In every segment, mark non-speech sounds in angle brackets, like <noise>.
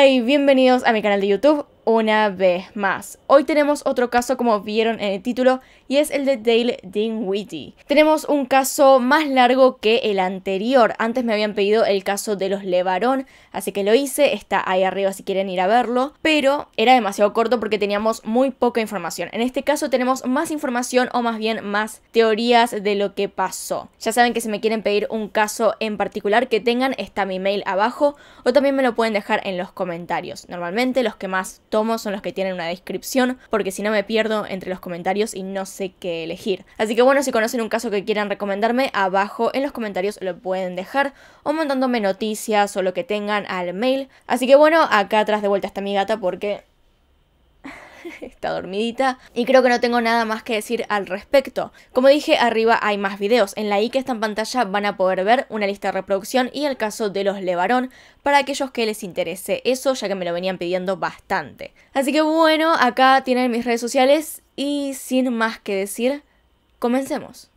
y bienvenidos a mi canal de YouTube una vez más. Hoy tenemos otro caso como vieron en el título y es el de Dale Dinwiddie. Tenemos un caso más largo que el anterior. Antes me habían pedido el caso de los Levarón, así que lo hice, está ahí arriba si quieren ir a verlo, pero era demasiado corto porque teníamos muy poca información. En este caso tenemos más información o más bien más teorías de lo que pasó. Ya saben que si me quieren pedir un caso en particular que tengan, está mi mail abajo o también me lo pueden dejar en los comentarios. Normalmente los que más tomo son los que tienen una descripción, porque si no me pierdo entre los comentarios y no sé qué elegir. Así que bueno, si conocen un caso que quieran recomendarme, abajo en los comentarios lo pueden dejar, o mandándome noticias o lo que tengan al mail. Así que bueno, acá atrás de vuelta está mi gata porque <laughs> está dormidita. Y creo que no tengo nada más que decir al respecto. Como dije, arriba hay más videos. En la i que está en pantalla van a poder ver una lista de reproducción y el caso de los Levarón para aquellos que les interese eso, ya que me lo venían pidiendo bastante. Así que bueno, acá tienen mis redes sociales y sin más que decir, comencemos.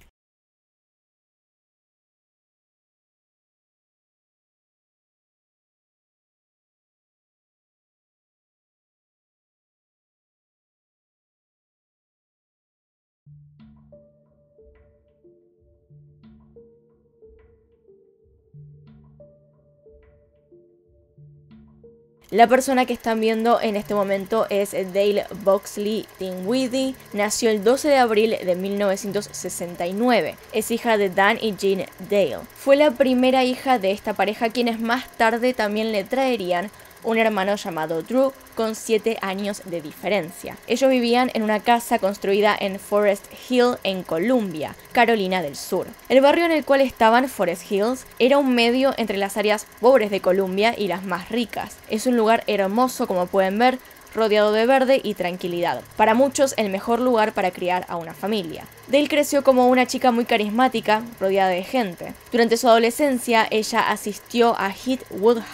La persona que están viendo en este momento es Dale Boxley Dinwiddie. Nació el 12 de abril de 1969. Es hija de Dan y Jean Dale. Fue la primera hija de esta pareja quienes más tarde también le traerían un hermano llamado Drew con 7 años de diferencia. Ellos vivían en una casa construida en Forest Hill en Columbia, Carolina del Sur. El barrio en el cual estaban Forest Hills era un medio entre las áreas pobres de Columbia y las más ricas. Es un lugar hermoso como pueden ver, rodeado de verde y tranquilidad, para muchos el mejor lugar para criar a una familia. Dale creció como una chica muy carismática, rodeada de gente. Durante su adolescencia, ella asistió a Heath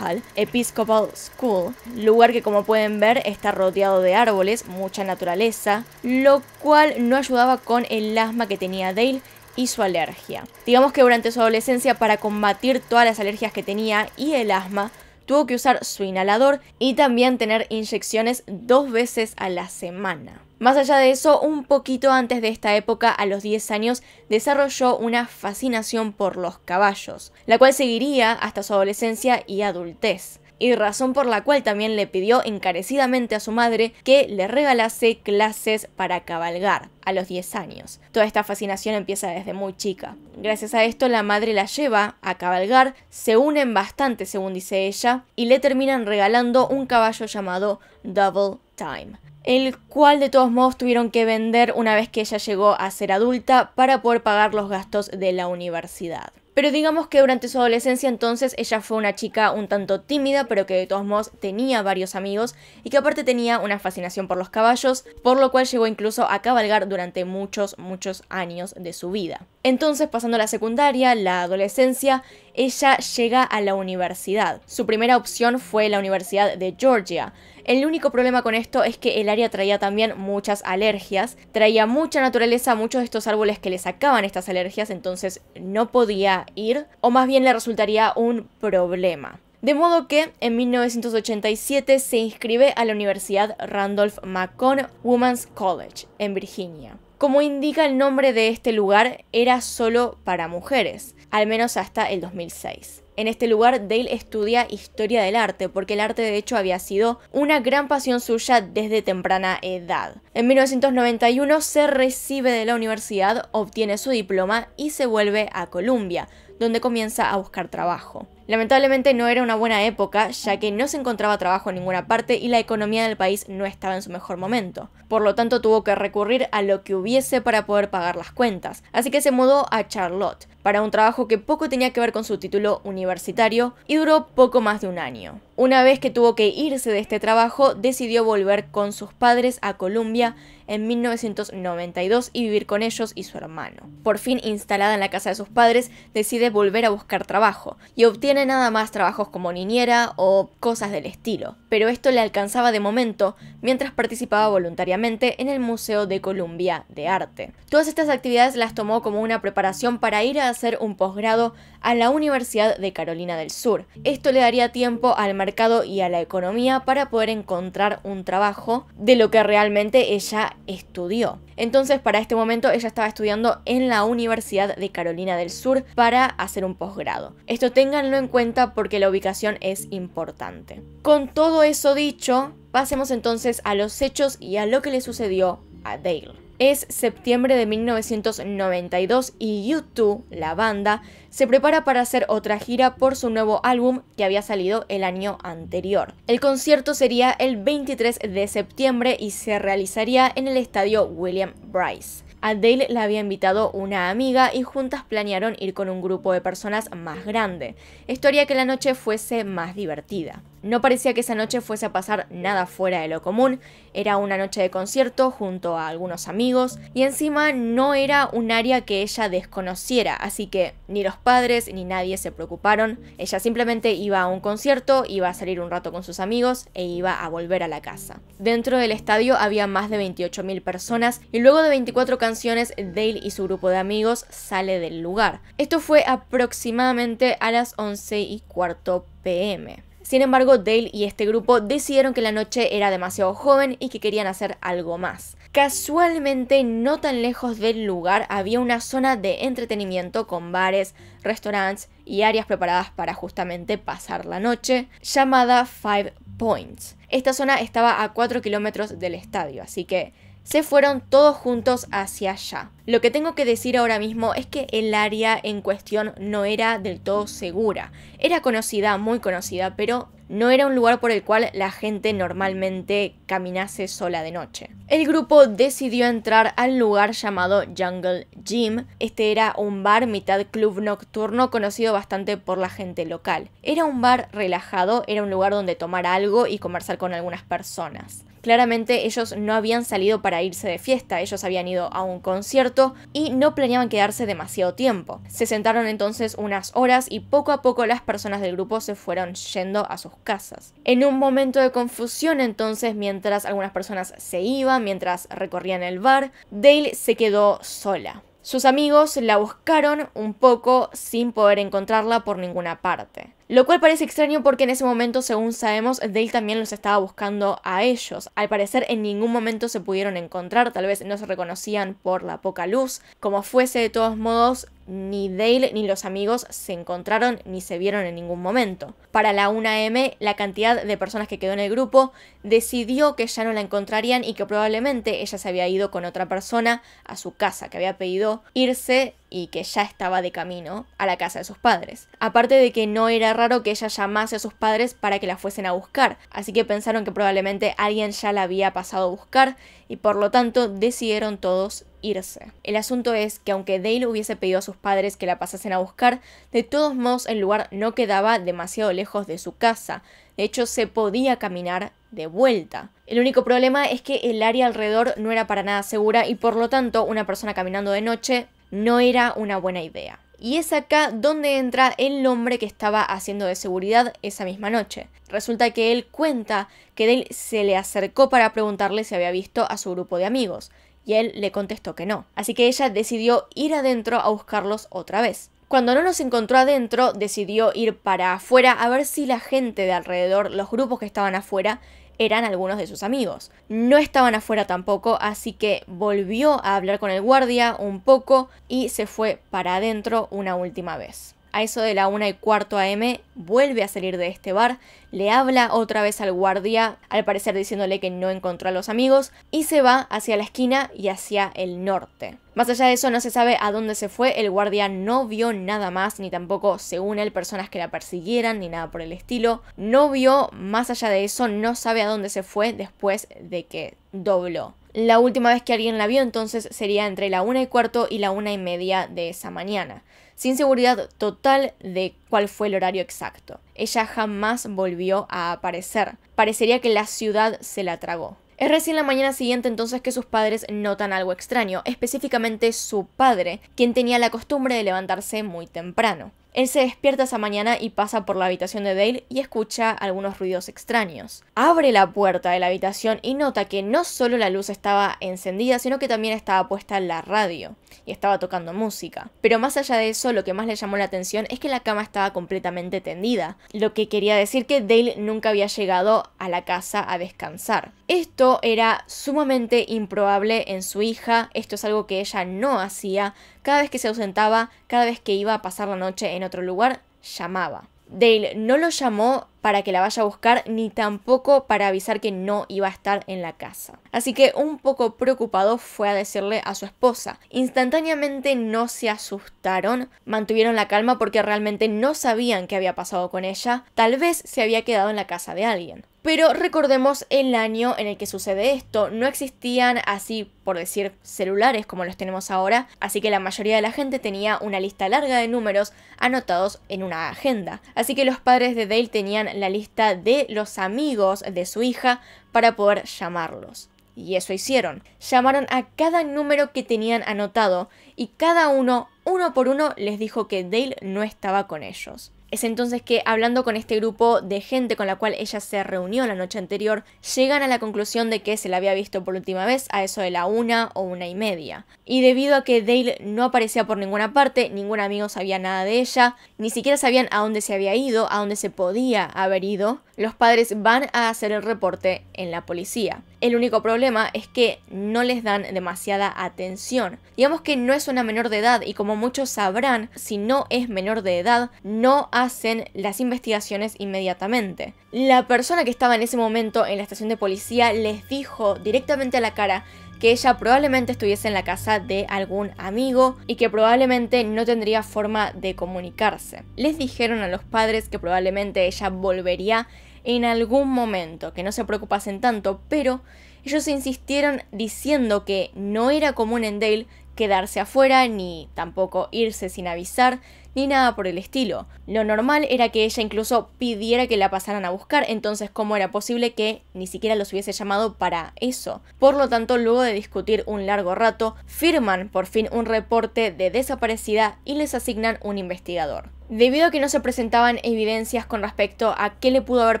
Hall Episcopal School, lugar que como pueden ver está rodeado de árboles, mucha naturaleza, lo cual no ayudaba con el asma que tenía Dale y su alergia. Digamos que durante su adolescencia, para combatir todas las alergias que tenía y el asma, tuvo que usar su inhalador y también tener inyecciones dos veces a la semana. Más allá de eso, un poquito antes de esta época, a los 10 años, desarrolló una fascinación por los caballos, la cual seguiría hasta su adolescencia y adultez y razón por la cual también le pidió encarecidamente a su madre que le regalase clases para cabalgar a los 10 años. Toda esta fascinación empieza desde muy chica. Gracias a esto la madre la lleva a cabalgar, se unen bastante según dice ella, y le terminan regalando un caballo llamado Double Time el cual de todos modos tuvieron que vender una vez que ella llegó a ser adulta para poder pagar los gastos de la universidad. Pero digamos que durante su adolescencia entonces ella fue una chica un tanto tímida, pero que de todos modos tenía varios amigos y que aparte tenía una fascinación por los caballos, por lo cual llegó incluso a cabalgar durante muchos, muchos años de su vida. Entonces, pasando la secundaria, la adolescencia, ella llega a la universidad. Su primera opción fue la Universidad de Georgia, el único problema con esto es que el área traía también muchas alergias, traía mucha naturaleza, muchos de estos árboles que le sacaban estas alergias, entonces no podía ir, o más bien le resultaría un problema. De modo que en 1987 se inscribe a la Universidad Randolph Macon Women's College en Virginia. Como indica el nombre de este lugar, era solo para mujeres, al menos hasta el 2006. En este lugar, Dale estudia historia del arte, porque el arte de hecho había sido una gran pasión suya desde temprana edad. En 1991 se recibe de la universidad, obtiene su diploma y se vuelve a Columbia, donde comienza a buscar trabajo. Lamentablemente no era una buena época, ya que no se encontraba trabajo en ninguna parte y la economía del país no estaba en su mejor momento. Por lo tanto, tuvo que recurrir a lo que hubiese para poder pagar las cuentas. Así que se mudó a Charlotte, para un trabajo que poco tenía que ver con su título universitario y duró poco más de un año. Una vez que tuvo que irse de este trabajo, decidió volver con sus padres a Colombia en 1992 y vivir con ellos y su hermano. Por fin instalada en la casa de sus padres, decide volver a buscar trabajo y obtiene nada más trabajos como niñera o cosas del estilo, pero esto le alcanzaba de momento mientras participaba voluntariamente en el Museo de Columbia de Arte. Todas estas actividades las tomó como una preparación para ir a hacer un posgrado a la Universidad de Carolina del Sur. Esto le daría tiempo al mercado y a la economía para poder encontrar un trabajo de lo que realmente ella estudió. Entonces, para este momento, ella estaba estudiando en la Universidad de Carolina del Sur para hacer un posgrado. Esto tenganlo en cuenta porque la ubicación es importante. Con todo eso dicho, pasemos entonces a los hechos y a lo que le sucedió a Dale. Es septiembre de 1992 y U2, la banda, se prepara para hacer otra gira por su nuevo álbum que había salido el año anterior. El concierto sería el 23 de septiembre y se realizaría en el estadio William Bryce. A Dale la había invitado una amiga y juntas planearon ir con un grupo de personas más grande, historia que la noche fuese más divertida. No parecía que esa noche fuese a pasar nada fuera de lo común, era una noche de concierto junto a algunos amigos y encima no era un área que ella desconociera, así que ni los padres ni nadie se preocuparon, ella simplemente iba a un concierto, iba a salir un rato con sus amigos e iba a volver a la casa. Dentro del estadio había más de 28.000 personas y luego de 24 canciones Dale y su grupo de amigos sale del lugar. Esto fue aproximadamente a las 11 y cuarto pm. Sin embargo, Dale y este grupo decidieron que la noche era demasiado joven y que querían hacer algo más. Casualmente, no tan lejos del lugar había una zona de entretenimiento con bares, restaurantes y áreas preparadas para justamente pasar la noche, llamada Five Points. Esta zona estaba a 4 kilómetros del estadio, así que se fueron todos juntos hacia allá. Lo que tengo que decir ahora mismo es que el área en cuestión no era del todo segura. Era conocida, muy conocida, pero no era un lugar por el cual la gente normalmente caminase sola de noche. El grupo decidió entrar al lugar llamado Jungle Gym. Este era un bar mitad club nocturno conocido bastante por la gente local. Era un bar relajado, era un lugar donde tomar algo y conversar con algunas personas. Claramente ellos no habían salido para irse de fiesta, ellos habían ido a un concierto y no planeaban quedarse demasiado tiempo. Se sentaron entonces unas horas y poco a poco las personas del grupo se fueron yendo a sus casas. En un momento de confusión entonces, mientras algunas personas se iban, mientras recorrían el bar, Dale se quedó sola. Sus amigos la buscaron un poco sin poder encontrarla por ninguna parte. Lo cual parece extraño porque en ese momento, según sabemos, Dale también los estaba buscando a ellos. Al parecer en ningún momento se pudieron encontrar, tal vez no se reconocían por la poca luz. Como fuese, de todos modos, ni Dale ni los amigos se encontraron ni se vieron en ningún momento. Para la 1M, la cantidad de personas que quedó en el grupo decidió que ya no la encontrarían y que probablemente ella se había ido con otra persona a su casa, que había pedido irse y que ya estaba de camino a la casa de sus padres. Aparte de que no era raro que ella llamase a sus padres para que la fuesen a buscar, así que pensaron que probablemente alguien ya la había pasado a buscar y por lo tanto decidieron todos irse. El asunto es que aunque Dale hubiese pedido a sus padres que la pasasen a buscar, de todos modos el lugar no quedaba demasiado lejos de su casa. De hecho, se podía caminar de vuelta. El único problema es que el área alrededor no era para nada segura y por lo tanto una persona caminando de noche no era una buena idea. Y es acá donde entra el hombre que estaba haciendo de seguridad esa misma noche. Resulta que él cuenta que Dale se le acercó para preguntarle si había visto a su grupo de amigos y él le contestó que no. Así que ella decidió ir adentro a buscarlos otra vez. Cuando no los encontró adentro, decidió ir para afuera a ver si la gente de alrededor, los grupos que estaban afuera, eran algunos de sus amigos. No estaban afuera tampoco, así que volvió a hablar con el guardia un poco y se fue para adentro una última vez. A eso de la una y cuarto AM vuelve a salir de este bar, le habla otra vez al guardia, al parecer diciéndole que no encontró a los amigos, y se va hacia la esquina y hacia el norte. Más allá de eso no se sabe a dónde se fue, el guardia no vio nada más, ni tampoco, según él, personas que la persiguieran, ni nada por el estilo. No vio, más allá de eso, no sabe a dónde se fue después de que dobló. La última vez que alguien la vio entonces sería entre la una y cuarto y la una y media de esa mañana sin seguridad total de cuál fue el horario exacto. Ella jamás volvió a aparecer. Parecería que la ciudad se la tragó. Es recién la mañana siguiente entonces que sus padres notan algo extraño, específicamente su padre, quien tenía la costumbre de levantarse muy temprano. Él se despierta esa mañana y pasa por la habitación de Dale y escucha algunos ruidos extraños. Abre la puerta de la habitación y nota que no solo la luz estaba encendida, sino que también estaba puesta la radio y estaba tocando música. Pero más allá de eso, lo que más le llamó la atención es que la cama estaba completamente tendida, lo que quería decir que Dale nunca había llegado a la casa a descansar. Esto era sumamente improbable en su hija, esto es algo que ella no hacía, cada vez que se ausentaba, cada vez que iba a pasar la noche en otro lugar, llamaba. Dale no lo llamó para que la vaya a buscar ni tampoco para avisar que no iba a estar en la casa. Así que un poco preocupado fue a decirle a su esposa. Instantáneamente no se asustaron, mantuvieron la calma porque realmente no sabían qué había pasado con ella, tal vez se había quedado en la casa de alguien. Pero recordemos el año en el que sucede esto. No existían así, por decir, celulares como los tenemos ahora, así que la mayoría de la gente tenía una lista larga de números anotados en una agenda. Así que los padres de Dale tenían la lista de los amigos de su hija para poder llamarlos. Y eso hicieron. Llamaron a cada número que tenían anotado y cada uno, uno por uno, les dijo que Dale no estaba con ellos. Es entonces que, hablando con este grupo de gente con la cual ella se reunió la noche anterior, llegan a la conclusión de que se la había visto por última vez a eso de la una o una y media. Y debido a que Dale no aparecía por ninguna parte, ningún amigo sabía nada de ella, ni siquiera sabían a dónde se había ido, a dónde se podía haber ido, los padres van a hacer el reporte en la policía. El único problema es que no les dan demasiada atención. Digamos que no es una menor de edad y como muchos sabrán, si no es menor de edad, no hacen las investigaciones inmediatamente. La persona que estaba en ese momento en la estación de policía les dijo directamente a la cara que ella probablemente estuviese en la casa de algún amigo y que probablemente no tendría forma de comunicarse. Les dijeron a los padres que probablemente ella volvería en algún momento, que no se preocupasen tanto, pero ellos insistieron diciendo que no era común en Dale quedarse afuera ni tampoco irse sin avisar, ni nada por el estilo. Lo normal era que ella incluso pidiera que la pasaran a buscar, entonces cómo era posible que ni siquiera los hubiese llamado para eso. Por lo tanto, luego de discutir un largo rato, firman por fin un reporte de desaparecida y les asignan un investigador. Debido a que no se presentaban evidencias con respecto a qué le pudo haber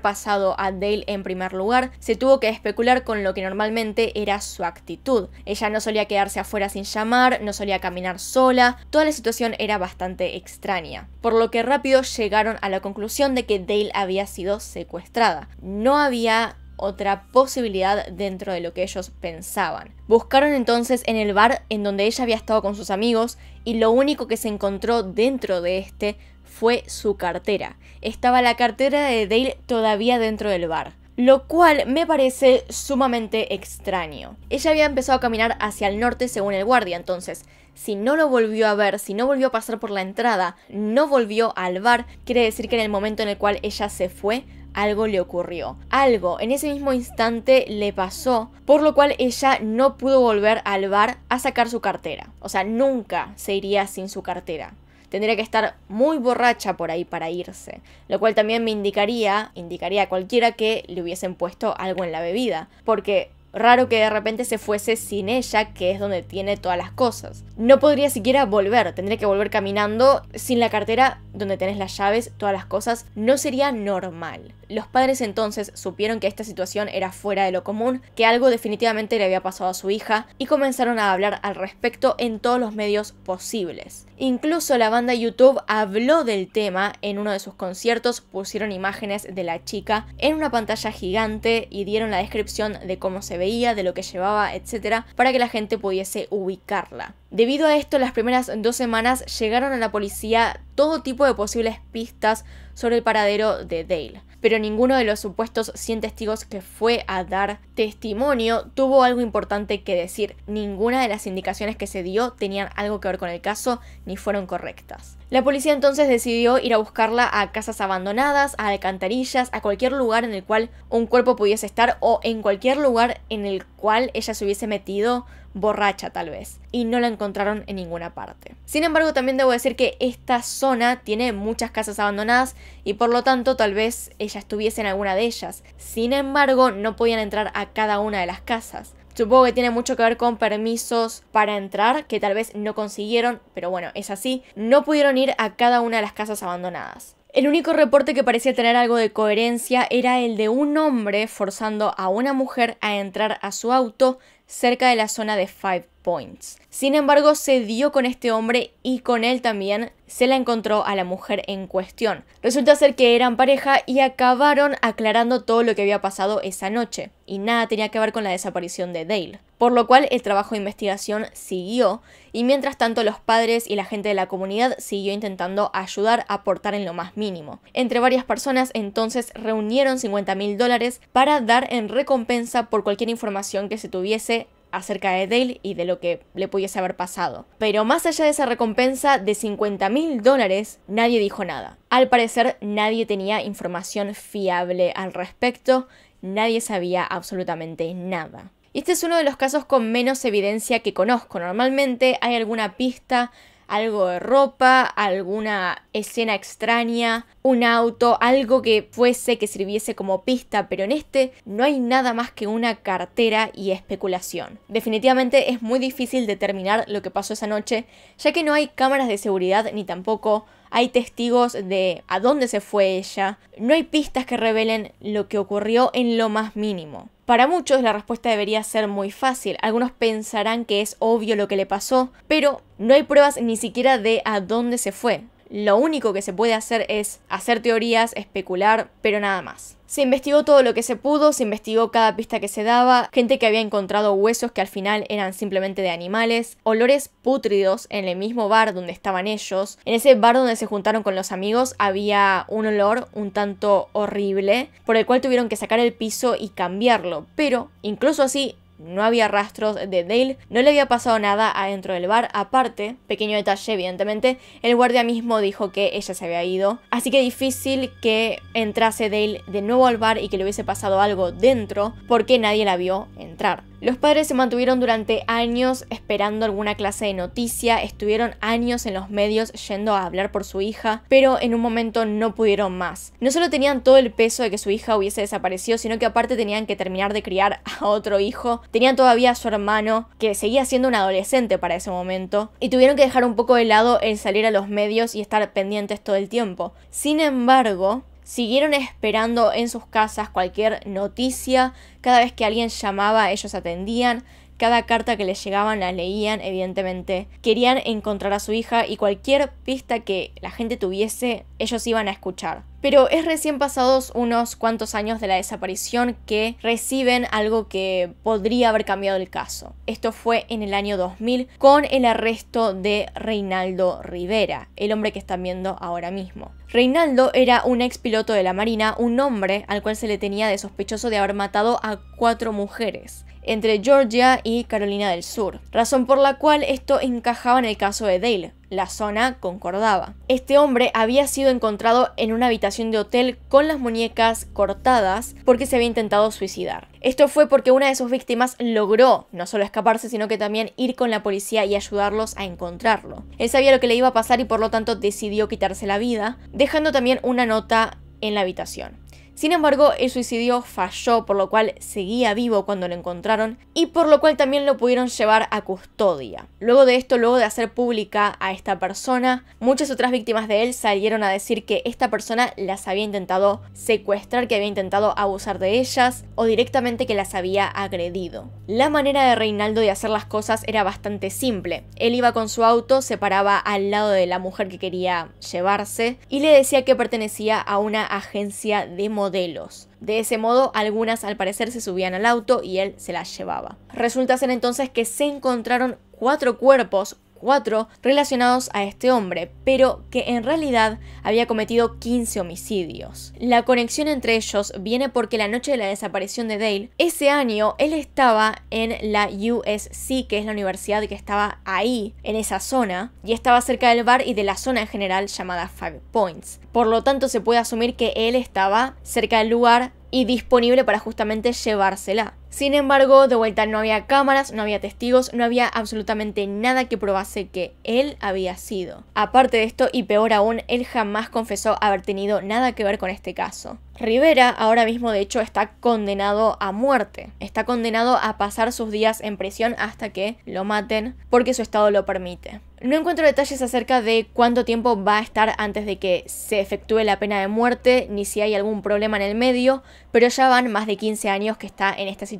pasado a Dale en primer lugar, se tuvo que especular con lo que normalmente era su actitud. Ella no solía quedarse afuera sin llamar, no solía caminar sola, toda la situación era bastante extraña por lo que rápido llegaron a la conclusión de que Dale había sido secuestrada. No había otra posibilidad dentro de lo que ellos pensaban. Buscaron entonces en el bar en donde ella había estado con sus amigos y lo único que se encontró dentro de este fue su cartera. Estaba la cartera de Dale todavía dentro del bar lo cual me parece sumamente extraño. Ella había empezado a caminar hacia el norte según el guardia, entonces si no lo volvió a ver, si no volvió a pasar por la entrada, no volvió al bar, quiere decir que en el momento en el cual ella se fue, algo le ocurrió. Algo en ese mismo instante le pasó, por lo cual ella no pudo volver al bar a sacar su cartera. O sea, nunca se iría sin su cartera. Tendría que estar muy borracha por ahí para irse, lo cual también me indicaría, indicaría a cualquiera que le hubiesen puesto algo en la bebida, porque Raro que de repente se fuese sin ella, que es donde tiene todas las cosas. No podría siquiera volver, tendría que volver caminando sin la cartera donde tenés las llaves, todas las cosas. No sería normal. Los padres entonces supieron que esta situación era fuera de lo común, que algo definitivamente le había pasado a su hija, y comenzaron a hablar al respecto en todos los medios posibles. Incluso la banda YouTube habló del tema en uno de sus conciertos, pusieron imágenes de la chica en una pantalla gigante y dieron la descripción de cómo se veía, de lo que llevaba, etcétera, para que la gente pudiese ubicarla. Debido a esto, las primeras dos semanas llegaron a la policía todo tipo de posibles pistas sobre el paradero de Dale pero ninguno de los supuestos 100 testigos que fue a dar testimonio tuvo algo importante que decir. Ninguna de las indicaciones que se dio tenían algo que ver con el caso ni fueron correctas. La policía entonces decidió ir a buscarla a casas abandonadas, a alcantarillas, a cualquier lugar en el cual un cuerpo pudiese estar o en cualquier lugar en el cual ella se hubiese metido borracha tal vez, y no la encontraron en ninguna parte. Sin embargo, también debo decir que esta zona tiene muchas casas abandonadas y por lo tanto tal vez ella estuviese en alguna de ellas. Sin embargo, no podían entrar a cada una de las casas. Supongo que tiene mucho que ver con permisos para entrar, que tal vez no consiguieron, pero bueno, es así. No pudieron ir a cada una de las casas abandonadas. El único reporte que parecía tener algo de coherencia era el de un hombre forzando a una mujer a entrar a su auto cerca de la zona de Five sin embargo, se dio con este hombre y con él también se la encontró a la mujer en cuestión. Resulta ser que eran pareja y acabaron aclarando todo lo que había pasado esa noche, y nada tenía que ver con la desaparición de Dale. Por lo cual el trabajo de investigación siguió, y mientras tanto los padres y la gente de la comunidad siguió intentando ayudar a aportar en lo más mínimo. Entre varias personas entonces reunieron 50 mil dólares para dar en recompensa por cualquier información que se tuviese acerca de Dale y de lo que le pudiese haber pasado. Pero más allá de esa recompensa de 50 mil dólares, nadie dijo nada. Al parecer nadie tenía información fiable al respecto, nadie sabía absolutamente nada. Este es uno de los casos con menos evidencia que conozco. Normalmente hay alguna pista, algo de ropa, alguna escena extraña, un auto, algo que fuese que sirviese como pista, pero en este no hay nada más que una cartera y especulación. Definitivamente es muy difícil determinar lo que pasó esa noche, ya que no hay cámaras de seguridad ni tampoco hay testigos de a dónde se fue ella, no hay pistas que revelen lo que ocurrió en lo más mínimo. Para muchos la respuesta debería ser muy fácil, algunos pensarán que es obvio lo que le pasó, pero no hay pruebas ni siquiera de a dónde se fue. Lo único que se puede hacer es hacer teorías, especular, pero nada más. Se investigó todo lo que se pudo, se investigó cada pista que se daba, gente que había encontrado huesos que al final eran simplemente de animales, olores pútridos en el mismo bar donde estaban ellos. En ese bar donde se juntaron con los amigos había un olor un tanto horrible, por el cual tuvieron que sacar el piso y cambiarlo, pero incluso así no había rastros de Dale, no le había pasado nada adentro del bar, aparte, pequeño detalle evidentemente, el guardia mismo dijo que ella se había ido, así que difícil que entrase Dale de nuevo al bar y que le hubiese pasado algo dentro porque nadie la vio entrar. Los padres se mantuvieron durante años esperando alguna clase de noticia, estuvieron años en los medios yendo a hablar por su hija, pero en un momento no pudieron más. No solo tenían todo el peso de que su hija hubiese desaparecido, sino que aparte tenían que terminar de criar a otro hijo, tenían todavía a su hermano, que seguía siendo un adolescente para ese momento, y tuvieron que dejar un poco de lado el salir a los medios y estar pendientes todo el tiempo. Sin embargo, siguieron esperando en sus casas cualquier noticia, cada vez que alguien llamaba ellos atendían, cada carta que les llegaban la leían, evidentemente. Querían encontrar a su hija y cualquier pista que la gente tuviese, ellos iban a escuchar. Pero es recién pasados unos cuantos años de la desaparición que reciben algo que podría haber cambiado el caso. Esto fue en el año 2000 con el arresto de Reinaldo Rivera, el hombre que están viendo ahora mismo. Reinaldo era un ex piloto de la Marina, un hombre al cual se le tenía de sospechoso de haber matado a cuatro mujeres entre Georgia y Carolina del Sur, razón por la cual esto encajaba en el caso de Dale, la zona concordaba. Este hombre había sido encontrado en una habitación de hotel con las muñecas cortadas porque se había intentado suicidar. Esto fue porque una de sus víctimas logró no solo escaparse, sino que también ir con la policía y ayudarlos a encontrarlo. Él sabía lo que le iba a pasar y por lo tanto decidió quitarse la vida, dejando también una nota en la habitación. Sin embargo, el suicidio falló, por lo cual seguía vivo cuando lo encontraron y por lo cual también lo pudieron llevar a custodia. Luego de esto, luego de hacer pública a esta persona, muchas otras víctimas de él salieron a decir que esta persona las había intentado secuestrar, que había intentado abusar de ellas o directamente que las había agredido. La manera de Reinaldo de hacer las cosas era bastante simple. Él iba con su auto, se paraba al lado de la mujer que quería llevarse y le decía que pertenecía a una agencia de de ese modo, algunas al parecer se subían al auto y él se las llevaba. Resulta ser entonces que se encontraron cuatro cuerpos, relacionados a este hombre, pero que en realidad había cometido 15 homicidios. La conexión entre ellos viene porque la noche de la desaparición de Dale, ese año él estaba en la USC, que es la universidad que estaba ahí, en esa zona, y estaba cerca del bar y de la zona en general llamada Five Points. Por lo tanto, se puede asumir que él estaba cerca del lugar y disponible para justamente llevársela. Sin embargo, de vuelta no había cámaras, no había testigos, no había absolutamente nada que probase que él había sido. Aparte de esto, y peor aún, él jamás confesó haber tenido nada que ver con este caso. Rivera ahora mismo de hecho está condenado a muerte, está condenado a pasar sus días en prisión hasta que lo maten porque su estado lo permite. No encuentro detalles acerca de cuánto tiempo va a estar antes de que se efectúe la pena de muerte, ni si hay algún problema en el medio, pero ya van más de 15 años que está en esta situación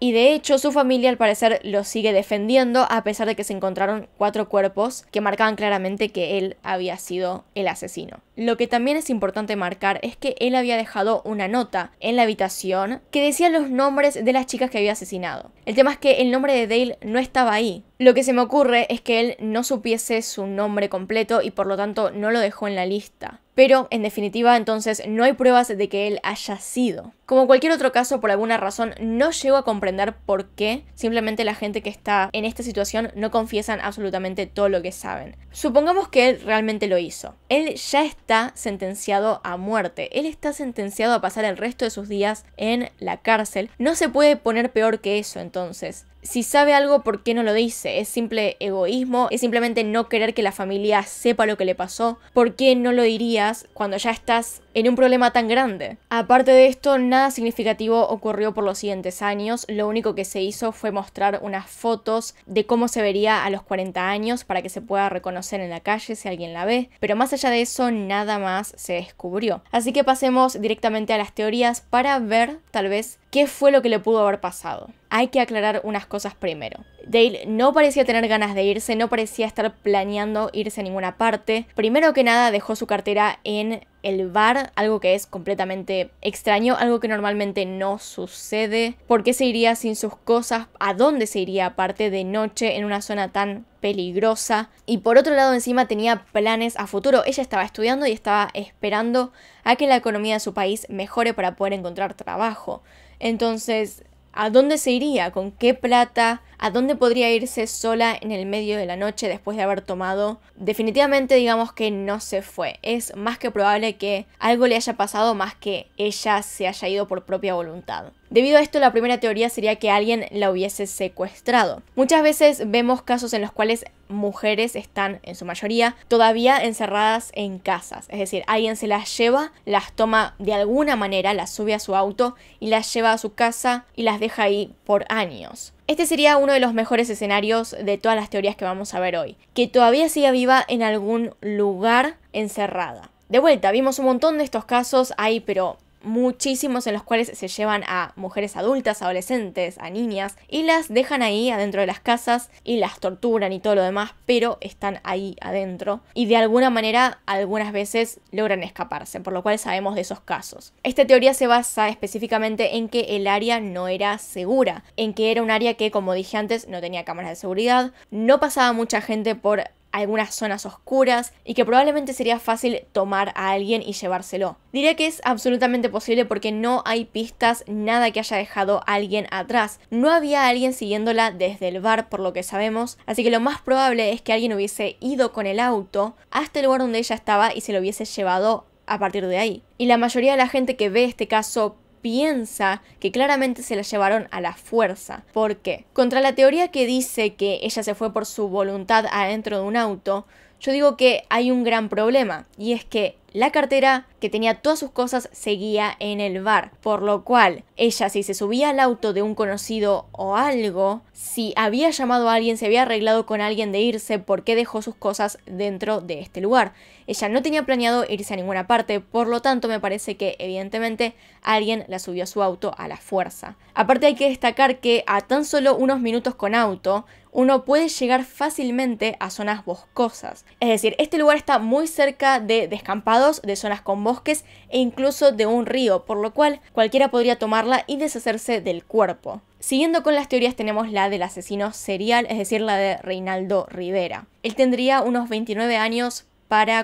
y de hecho, su familia al parecer lo sigue defendiendo a pesar de que se encontraron cuatro cuerpos que marcaban claramente que él había sido el asesino. Lo que también es importante marcar es que él había dejado una nota en la habitación que decía los nombres de las chicas que había asesinado. El tema es que el nombre de Dale no estaba ahí, lo que se me ocurre es que él no supiese su nombre completo y por lo tanto no lo dejó en la lista. Pero, en definitiva, entonces no hay pruebas de que él haya sido. Como cualquier otro caso, por alguna razón no llego a comprender por qué simplemente la gente que está en esta situación no confiesan absolutamente todo lo que saben. Supongamos que él realmente lo hizo. Él ya está sentenciado a muerte. Él está sentenciado a pasar el resto de sus días en la cárcel. No se puede poner peor que eso entonces si sabe algo, ¿por qué no lo dice? ¿Es simple egoísmo? ¿Es simplemente no querer que la familia sepa lo que le pasó? ¿Por qué no lo dirías cuando ya estás en un problema tan grande? Aparte de esto, nada significativo ocurrió por los siguientes años. Lo único que se hizo fue mostrar unas fotos de cómo se vería a los 40 años para que se pueda reconocer en la calle si alguien la ve. Pero más allá de eso, nada más se descubrió. Así que pasemos directamente a las teorías para ver tal vez qué fue lo que le pudo haber pasado hay que aclarar unas cosas primero. Dale no parecía tener ganas de irse, no parecía estar planeando irse a ninguna parte. Primero que nada dejó su cartera en el bar, algo que es completamente extraño, algo que normalmente no sucede. ¿Por qué se iría sin sus cosas? ¿A dónde se iría aparte de noche en una zona tan peligrosa? Y por otro lado encima tenía planes a futuro. Ella estaba estudiando y estaba esperando a que la economía de su país mejore para poder encontrar trabajo. Entonces a dónde se iría, con qué plata, a dónde podría irse sola en el medio de la noche después de haber tomado, definitivamente digamos que no se fue. Es más que probable que algo le haya pasado más que ella se haya ido por propia voluntad. Debido a esto, la primera teoría sería que alguien la hubiese secuestrado. Muchas veces vemos casos en los cuales mujeres están, en su mayoría, todavía encerradas en casas. Es decir, alguien se las lleva, las toma de alguna manera, las sube a su auto y las lleva a su casa y las deja ahí por años. Este sería uno de los mejores escenarios de todas las teorías que vamos a ver hoy, que todavía siga viva en algún lugar encerrada. De vuelta, vimos un montón de estos casos, ahí, pero muchísimos en los cuales se llevan a mujeres adultas, adolescentes, a niñas y las dejan ahí adentro de las casas y las torturan y todo lo demás, pero están ahí adentro y de alguna manera algunas veces logran escaparse, por lo cual sabemos de esos casos. Esta teoría se basa específicamente en que el área no era segura, en que era un área que como dije antes no tenía cámaras de seguridad, no pasaba mucha gente por algunas zonas oscuras y que probablemente sería fácil tomar a alguien y llevárselo. Diría que es absolutamente posible porque no hay pistas, nada que haya dejado a alguien atrás. No había alguien siguiéndola desde el bar por lo que sabemos, así que lo más probable es que alguien hubiese ido con el auto hasta el lugar donde ella estaba y se lo hubiese llevado a partir de ahí. Y la mayoría de la gente que ve este caso piensa que claramente se la llevaron a la fuerza. ¿Por qué? Contra la teoría que dice que ella se fue por su voluntad adentro de un auto, yo digo que hay un gran problema, y es que la cartera que tenía todas sus cosas seguía en el bar, por lo cual ella si se subía al auto de un conocido o algo, si había llamado a alguien, se había arreglado con alguien de irse, porque dejó sus cosas dentro de este lugar? Ella no tenía planeado irse a ninguna parte, por lo tanto me parece que evidentemente alguien la subió a su auto a la fuerza. Aparte hay que destacar que a tan solo unos minutos con auto, uno puede llegar fácilmente a zonas boscosas. Es decir, este lugar está muy cerca de descampados, de zonas con bosques e incluso de un río, por lo cual cualquiera podría tomarla y deshacerse del cuerpo. Siguiendo con las teorías tenemos la del asesino serial, es decir, la de Reinaldo Rivera. Él tendría unos 29 años,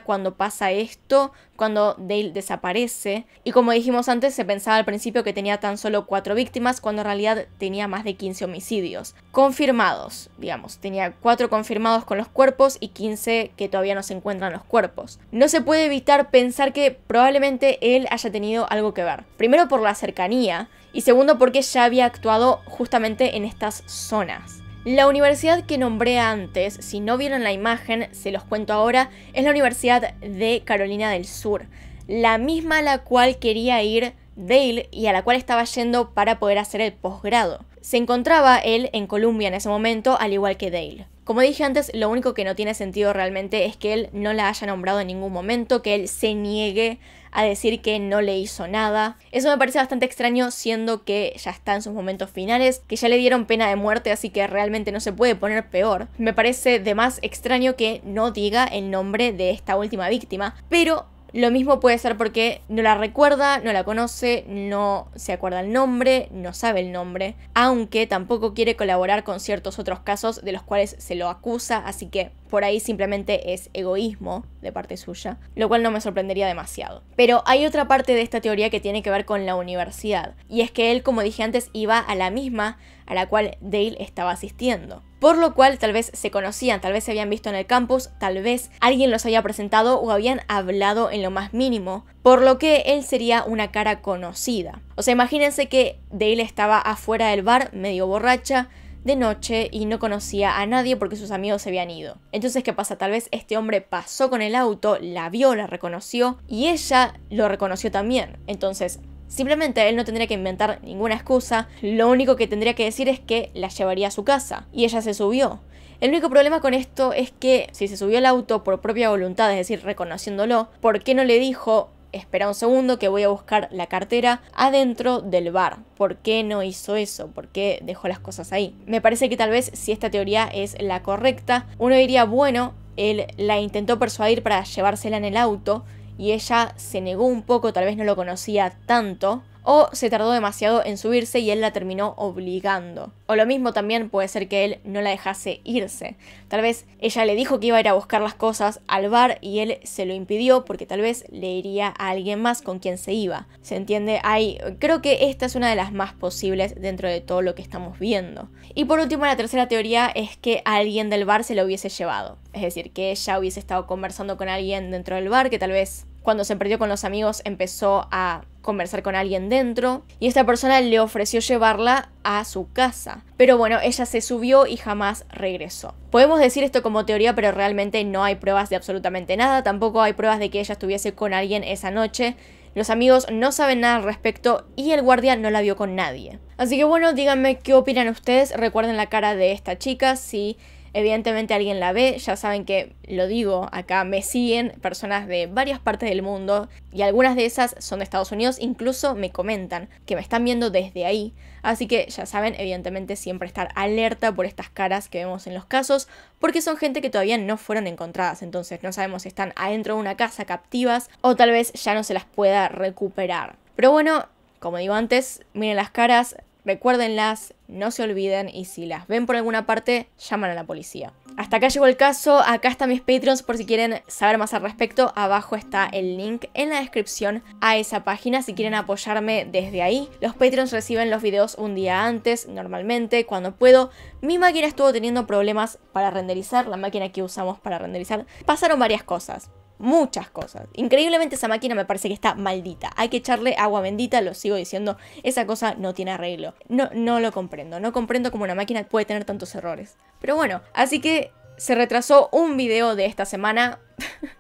cuando pasa esto, cuando Dale desaparece. Y como dijimos antes, se pensaba al principio que tenía tan solo cuatro víctimas, cuando en realidad tenía más de 15 homicidios. Confirmados, digamos, tenía cuatro confirmados con los cuerpos y 15 que todavía no se encuentran los cuerpos. No se puede evitar pensar que probablemente él haya tenido algo que ver. Primero por la cercanía y segundo porque ya había actuado justamente en estas zonas. La universidad que nombré antes, si no vieron la imagen, se los cuento ahora, es la Universidad de Carolina del Sur, la misma a la cual quería ir Dale y a la cual estaba yendo para poder hacer el posgrado. Se encontraba él en Columbia en ese momento, al igual que Dale. Como dije antes, lo único que no tiene sentido realmente es que él no la haya nombrado en ningún momento, que él se niegue a decir que no le hizo nada. Eso me parece bastante extraño siendo que ya está en sus momentos finales, que ya le dieron pena de muerte, así que realmente no se puede poner peor. Me parece de más extraño que no diga el nombre de esta última víctima, pero lo mismo puede ser porque no la recuerda, no la conoce, no se acuerda el nombre, no sabe el nombre, aunque tampoco quiere colaborar con ciertos otros casos de los cuales se lo acusa, así que por ahí simplemente es egoísmo de parte suya, lo cual no me sorprendería demasiado. Pero hay otra parte de esta teoría que tiene que ver con la universidad, y es que él, como dije antes, iba a la misma a la cual Dale estaba asistiendo. Por lo cual tal vez se conocían, tal vez se habían visto en el campus, tal vez alguien los había presentado o habían hablado en lo más mínimo, por lo que él sería una cara conocida. O sea, imagínense que Dale estaba afuera del bar, medio borracha, de noche y no conocía a nadie porque sus amigos se habían ido. Entonces, ¿qué pasa? Tal vez este hombre pasó con el auto, la vio, la reconoció y ella lo reconoció también. Entonces, Simplemente él no tendría que inventar ninguna excusa, lo único que tendría que decir es que la llevaría a su casa, y ella se subió. El único problema con esto es que si se subió al auto por propia voluntad, es decir, reconociéndolo, ¿por qué no le dijo, espera un segundo que voy a buscar la cartera adentro del bar. ¿Por qué no hizo eso? ¿Por qué dejó las cosas ahí? Me parece que tal vez si esta teoría es la correcta, uno diría, bueno, él la intentó persuadir para llevársela en el auto, y ella se negó un poco, tal vez no lo conocía tanto, o se tardó demasiado en subirse y él la terminó obligando. O lo mismo también puede ser que él no la dejase irse. Tal vez ella le dijo que iba a ir a buscar las cosas al bar y él se lo impidió porque tal vez le iría a alguien más con quien se iba. ¿Se entiende? ahí. creo que esta es una de las más posibles dentro de todo lo que estamos viendo. Y por último, la tercera teoría es que alguien del bar se la hubiese llevado. Es decir, que ella hubiese estado conversando con alguien dentro del bar que tal vez cuando se perdió con los amigos empezó a conversar con alguien dentro y esta persona le ofreció llevarla a su casa. Pero bueno, ella se subió y jamás regresó. Podemos decir esto como teoría, pero realmente no hay pruebas de absolutamente nada, tampoco hay pruebas de que ella estuviese con alguien esa noche. Los amigos no saben nada al respecto y el guardia no la vio con nadie. Así que bueno, díganme qué opinan ustedes, recuerden la cara de esta chica, si Evidentemente alguien la ve, ya saben que lo digo, acá me siguen personas de varias partes del mundo y algunas de esas son de Estados Unidos, incluso me comentan que me están viendo desde ahí. Así que ya saben, evidentemente siempre estar alerta por estas caras que vemos en los casos, porque son gente que todavía no fueron encontradas, entonces no sabemos si están adentro de una casa captivas o tal vez ya no se las pueda recuperar. Pero bueno, como digo antes, miren las caras, Recuérdenlas, no se olviden y si las ven por alguna parte, llaman a la policía. Hasta acá llegó el caso, acá están mis Patreons por si quieren saber más al respecto, abajo está el link en la descripción a esa página si quieren apoyarme desde ahí. Los Patreons reciben los videos un día antes, normalmente, cuando puedo. Mi máquina estuvo teniendo problemas para renderizar, la máquina que usamos para renderizar. Pasaron varias cosas muchas cosas. Increíblemente esa máquina me parece que está maldita. Hay que echarle agua bendita, lo sigo diciendo, esa cosa no tiene arreglo. No, no lo comprendo, no comprendo cómo una máquina puede tener tantos errores. Pero bueno, así que se retrasó un video de esta semana,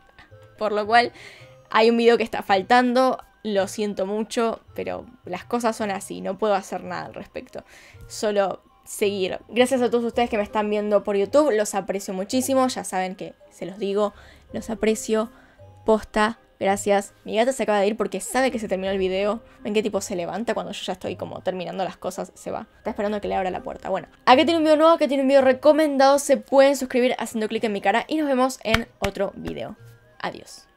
<laughs> por lo cual hay un video que está faltando. Lo siento mucho, pero las cosas son así, no puedo hacer nada al respecto. Solo seguir. Gracias a todos ustedes que me están viendo por YouTube, los aprecio muchísimo, ya saben que se los digo, los aprecio. Posta, gracias. Mi gata se acaba de ir porque sabe que se terminó el video. Ven qué tipo se levanta cuando yo ya estoy como terminando las cosas, se va. Está esperando a que le abra la puerta. Bueno, aquí tiene un video nuevo, aquí tiene un video recomendado. Se pueden suscribir haciendo clic en mi cara y nos vemos en otro video. Adiós.